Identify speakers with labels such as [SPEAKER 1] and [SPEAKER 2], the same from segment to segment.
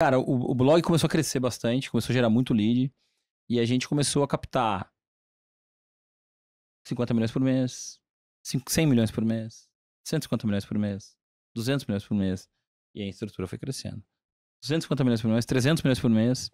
[SPEAKER 1] Cara, o, o blog começou a crescer bastante, começou a gerar muito lead. E a gente começou a captar 50 milhões por mês, 100 milhões por mês, 150 milhões por mês, 200 milhões por mês. E a estrutura foi crescendo. 250 milhões por mês, 300 milhões por mês.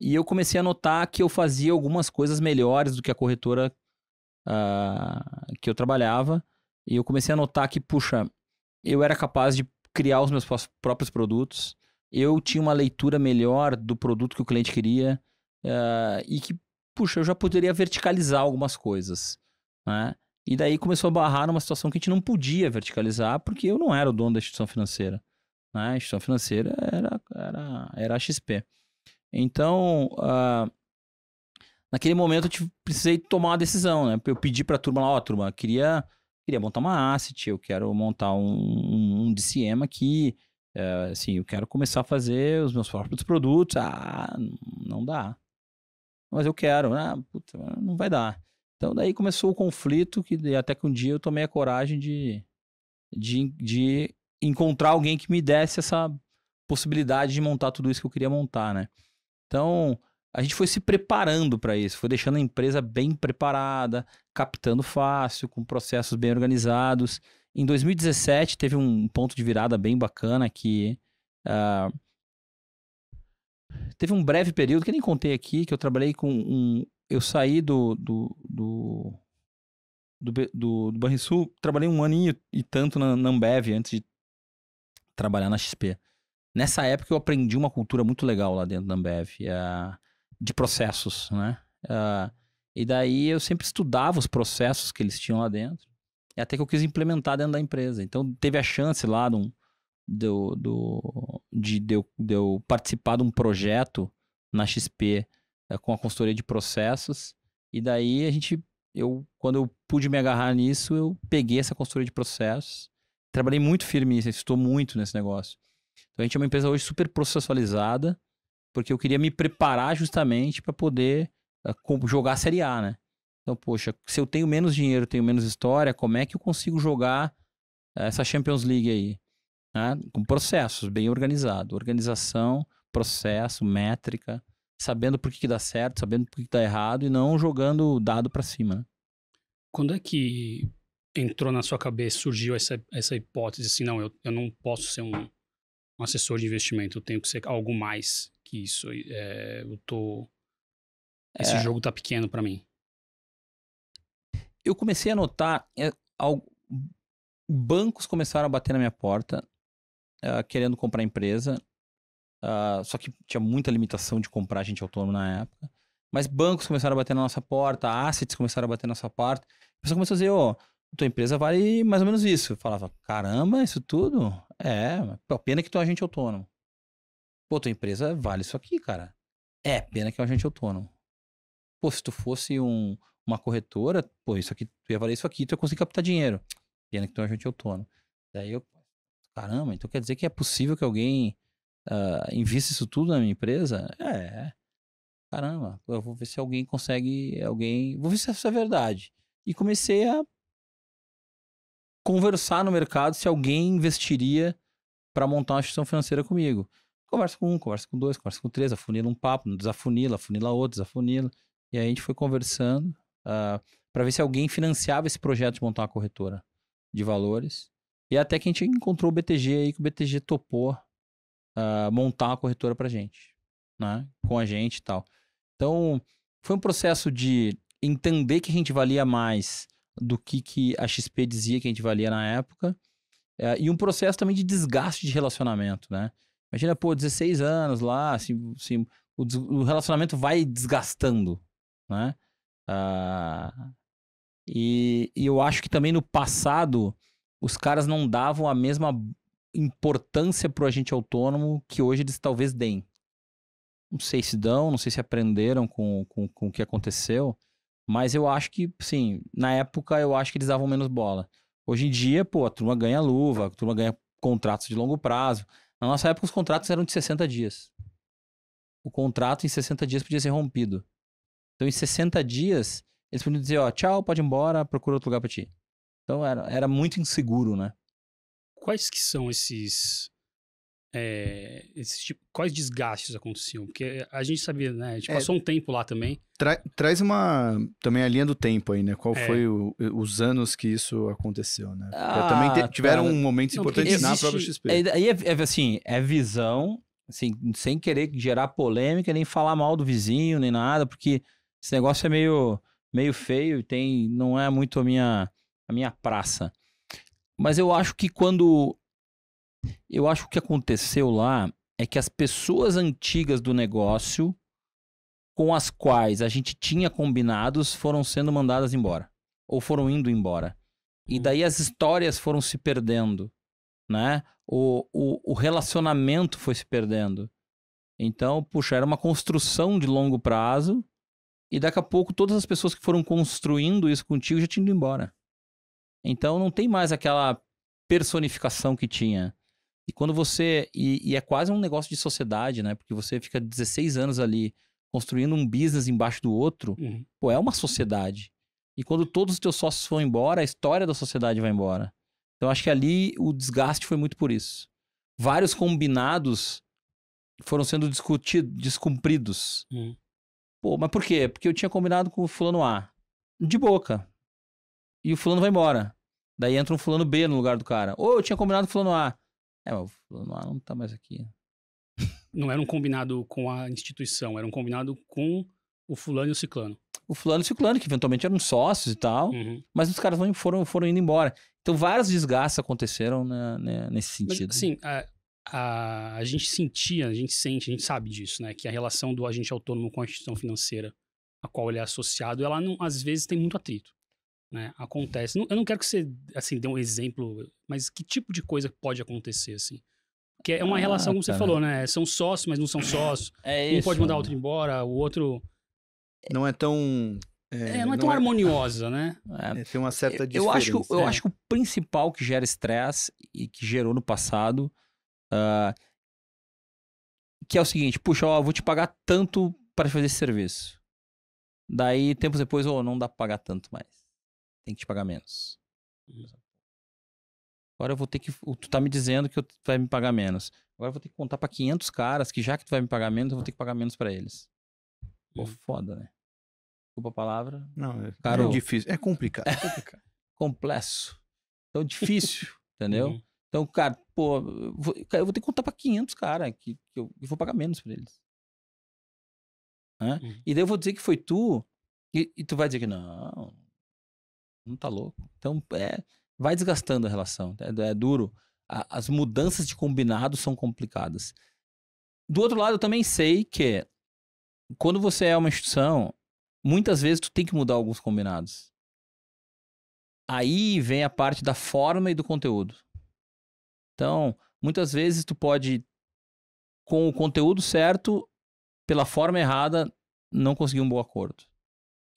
[SPEAKER 1] E eu comecei a notar que eu fazia algumas coisas melhores do que a corretora uh, que eu trabalhava. E eu comecei a notar que, puxa, eu era capaz de criar os meus próprios produtos eu tinha uma leitura melhor do produto que o cliente queria uh, e que, puxa, eu já poderia verticalizar algumas coisas, né? E daí começou a barrar numa situação que a gente não podia verticalizar porque eu não era o dono da instituição financeira, né? A instituição financeira era, era, era a XP. Então, uh, naquele momento eu tive, precisei tomar uma decisão, né? Eu pedi pra turma lá, ó, oh, turma, queria, queria montar uma asset, eu quero montar um, um, um DCM aqui, é, assim, eu quero começar a fazer os meus próprios produtos. Ah, não dá. Mas eu quero. Ah, puta, não vai dar. Então daí começou o conflito que até que um dia eu tomei a coragem de, de, de encontrar alguém que me desse essa possibilidade de montar tudo isso que eu queria montar, né? Então, a gente foi se preparando para isso, foi deixando a empresa bem preparada, captando fácil, com processos bem organizados. Em 2017 teve um ponto de virada bem bacana que uh, teve um breve período que eu nem contei aqui que eu trabalhei com um, eu saí do do do do, do, do Banrisul, trabalhei um aninho e tanto na, na Ambev antes de trabalhar na XP. Nessa época eu aprendi uma cultura muito legal lá dentro da Ambev, uh, de processos, né? Uh, e daí eu sempre estudava os processos que eles tinham lá dentro é até que eu quis implementar dentro da empresa. Então teve a chance lá de, um, de, de, de, eu, de eu participar de um projeto na XP é, eh, com a consultoria de processos. E daí a gente, eu, quando eu pude me agarrar nisso, eu peguei essa consultoria de processos. Trabalhei muito firme nisso, estou muito nesse negócio. Então a gente é uma empresa hoje super processualizada, porque eu queria me preparar justamente para poder uh, jogar a Série A, né? Então, poxa, se eu tenho menos dinheiro, tenho menos história, como é que eu consigo jogar eh, essa Champions League aí? Né? Com processos, bem organizado. Organização, processo, métrica, sabendo por que, que dá certo, sabendo por que, que dá errado e não jogando dado para cima. Né? Quando é que entrou na sua cabeça, surgiu essa,
[SPEAKER 2] essa hipótese assim, não, eu, eu não posso ser um, um assessor de investimento, eu tenho que ser algo
[SPEAKER 1] mais que isso. É, eu tô... Esse é... jogo
[SPEAKER 2] tá pequeno para mim
[SPEAKER 1] eu comecei a notar. É, eh, ao, bancos começaram a bater na minha porta, uh, querendo comprar a empresa. Uh, só que tinha muita limitação de comprar gente autônomo na época. Mas bancos começaram a bater na nossa porta, assets começaram a bater na nossa porta. A pessoa começou a dizer, ô, oh, tua empresa vale mais ou menos isso. Eu falava, caramba, isso tudo? É, pena que tu é agente autônomo. Pô, tua empresa vale isso aqui, cara. É, pena que é um agente autônomo pô, se tu fosse um, uma corretora, pô, isso aqui, tu ia valer isso aqui, tu ia conseguir captar dinheiro. Pena que tu é um agente autônomo. Daí eu, caramba, então quer dizer que é possível que alguém uh, invista isso tudo na minha empresa? É. Caramba, eu vou ver se alguém consegue, alguém, vou ver se isso é verdade. E comecei a conversar no mercado se alguém investiria para montar uma instituição financeira comigo. Conversa com um, conversa com dois, conversa com três, afunila um papo, desafunila, afunila outro, desafunila. E aí a gente foi conversando uh, ah, para ver se alguém financiava esse projeto de montar uma corretora de valores. E até que a gente encontrou o BTG aí, que o BTG topou uh, montar uma corretora pra gente, né? Com a gente e tal. Então, foi um processo de entender que a gente valia mais do que, que a XP dizia que a gente valia na época. Uh, e um processo também de desgaste de relacionamento, né? Imagina, pô, 16 anos lá, assim, assim o, o relacionamento vai desgastando, né? Uh, e, e eu acho que também no passado os caras não davam a mesma importância para o agente autônomo que hoje eles talvez deem. Não sei se dão, não sei se aprenderam com, com, com o que aconteceu, mas eu acho que, sim, na época eu acho que eles davam menos bola. Hoje em dia, pô, a turma ganha luva, a turma ganha contratos de longo prazo. Na nossa época, os contratos eram de 60 dias. O contrato em 60 dias podia ser rompido. Então, em 60 dias, eles podiam dizer, ó, tchau, pode ir embora, procura outro lugar para ti. Então, era, era muito inseguro, né?
[SPEAKER 2] Quais que são esses... É, esses tipo, quais desgastes aconteciam? Porque a gente sabia, né? A gente é, passou um tempo lá também. Tra, traz uma... Também a linha do tempo aí, né? Qual é. foi o, os anos que isso aconteceu, né? Ah, também te, tiveram um momentos importantes na própria XP.
[SPEAKER 1] Aí, é, é, assim, é visão, assim, sem querer gerar polêmica, nem falar mal do vizinho, nem nada, porque esse negócio é meio, meio feio, tem, não é muito a minha, a minha praça. Mas eu acho que quando. Eu acho que aconteceu lá é que as pessoas antigas do negócio com as quais a gente tinha combinados foram sendo mandadas embora ou foram indo embora. E uhum. daí as histórias foram se perdendo, né? O, o, o relacionamento foi se perdendo. Então, puxa, era uma construção de longo prazo e daqui a pouco todas as pessoas que foram construindo isso contigo já tinham ido embora. Então não tem mais aquela personificação que tinha. E quando você. E, e, é quase um negócio de sociedade, né? Porque você fica 16 anos ali construindo um business embaixo do outro. Uhum. Pô, é uma sociedade. E quando todos os teus sócios vão embora, a história da sociedade vai embora. Então acho que ali o desgaste foi muito por isso. Vários combinados foram sendo discutidos, descumpridos. Uhum. Pô, mas por quê? Porque eu tinha combinado com o fulano A. De boca. E o fulano vai embora. Daí entra um fulano B no lugar do cara. Ou eu tinha combinado com o fulano A. É, mas o fulano A não tá mais aqui. Não era um
[SPEAKER 2] combinado com a instituição, era um combinado com o fulano e o ciclano. O fulano e o ciclano, que
[SPEAKER 1] eventualmente eram sócios e tal, uhum. mas os caras foram, foram indo embora. Então vários desgastes aconteceram né, né, nesse sentido. Mas, assim, é, a, a gente sentia, a gente sente, a gente
[SPEAKER 2] sabe disso, né? Que a relação do agente autônomo com a instituição financeira a qual ele é associado, ela não, às vezes tem muito atrito. Né? Acontece. Não, eu não quero que você assim, dê um exemplo, mas que tipo de coisa pode acontecer, assim? porque é uma ah, relação, como tá você falou, né? né? São sócios, mas não são sócios. É um isso, pode mandar o outro embora, o outro. Não é
[SPEAKER 1] tão. É, é não é tão não é harmoniosa, né? É. É, tem uma certa diferença. Eu acho, eu acho que o principal que gera estresse e que gerou no passado Uh, que é o seguinte, puxa, ó, vou te pagar tanto para fazer esse serviço. Daí, tempos depois, ou oh, não dá pra pagar tanto mais. Tem que te pagar menos. Hum. Agora eu vou ter que. Tu tá me dizendo que tu vai me pagar menos. Agora eu vou ter que contar para 500 caras que já que tu vai me pagar menos, eu vou ter que pagar menos para eles. Pô, hum. foda, né? Desculpa a palavra. Não, é, Caro... é difícil. É complicado. É complicado. Complexo. Então, difícil, entendeu? Uhum. Então, cara, pô, vou, eu vou ter que contar pra 500 cara que, que eu, eu, vou pagar menos pra eles. Né? Uhum. E daí eu vou dizer que foi tu, e, e tu vai dizer que não, não tá louco. Então, é, vai desgastando a relação, é, é duro. A, as mudanças de combinado são complicadas. Do outro lado, eu também sei que quando você é uma instituição, muitas vezes tu tem que mudar alguns combinados. Aí vem a parte da forma e do conteúdo. Então, muitas vezes tu pode, com o conteúdo certo, pela forma errada, não conseguir um bom acordo.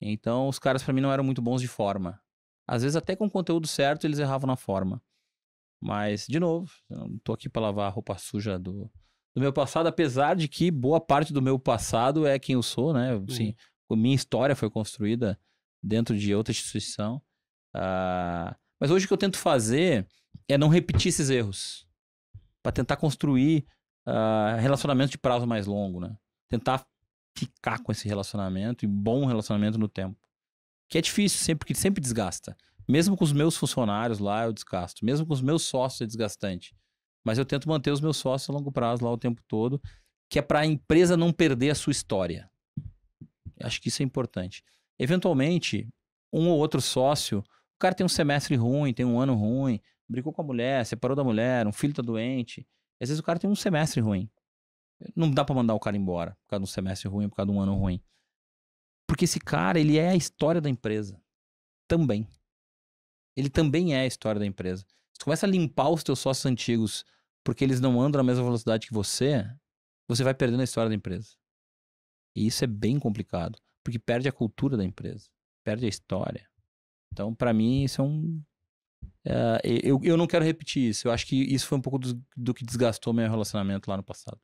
[SPEAKER 1] Então, os caras para mim não eram muito bons de forma. Às vezes, até com o conteúdo certo, eles erravam na forma. Mas, de novo, eu não tô aqui para lavar a roupa suja do, do meu passado, apesar de que boa parte do meu passado é quem eu sou, né? Assim, uhum. Minha história foi construída dentro de outra instituição. Uh, mas hoje o que eu tento fazer é não repetir esses erros. Para tentar construir uh, relacionamentos de prazo mais longo, né? Tentar ficar com esse relacionamento e bom relacionamento no tempo. Que é difícil, sempre que sempre desgasta. Mesmo com os meus funcionários lá, eu desgasto. Mesmo com os meus sócios, é desgastante. Mas eu tento manter os meus sócios a longo prazo lá o tempo todo, que é para a empresa não perder a sua história. Eu acho que isso é importante. Eventualmente, um ou outro sócio, o cara tem um semestre ruim, tem um ano ruim, brigou com a mulher, separou da mulher, um filho tá doente. às vezes o cara tem um semestre ruim. Não dá para mandar o cara embora por causa de um semestre ruim, por causa de um ano ruim. Porque esse cara, ele é a história da empresa. Também. Ele também é a história da empresa. Se tu começa a limpar os teus sócios antigos porque eles não andam na mesma velocidade que você, você vai perdendo a história da empresa. E isso é bem complicado, porque perde a cultura da empresa, perde a história. Então, para mim, isso é um é, eu, eu não quero repetir isso. Eu acho que isso foi um pouco do, do que desgastou meu relacionamento lá no passado.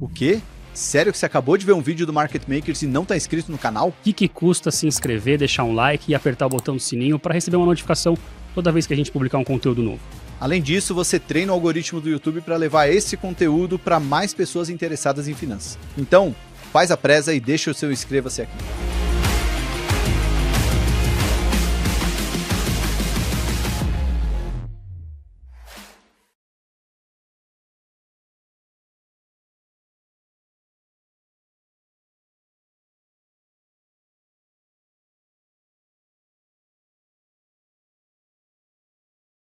[SPEAKER 1] O quê?
[SPEAKER 2] Sério que você acabou de ver um vídeo do Market Makers e não está
[SPEAKER 1] inscrito no canal? O que, que, custa
[SPEAKER 2] se inscrever, deixar um like e apertar o botão do sininho para receber uma notificação toda vez que a gente publicar um
[SPEAKER 1] conteúdo novo? Além disso, você treina o algoritmo do YouTube para levar esse conteúdo para mais pessoas interessadas em finanças. Então, faz a presa e deixa o seu inscreva-se aqui.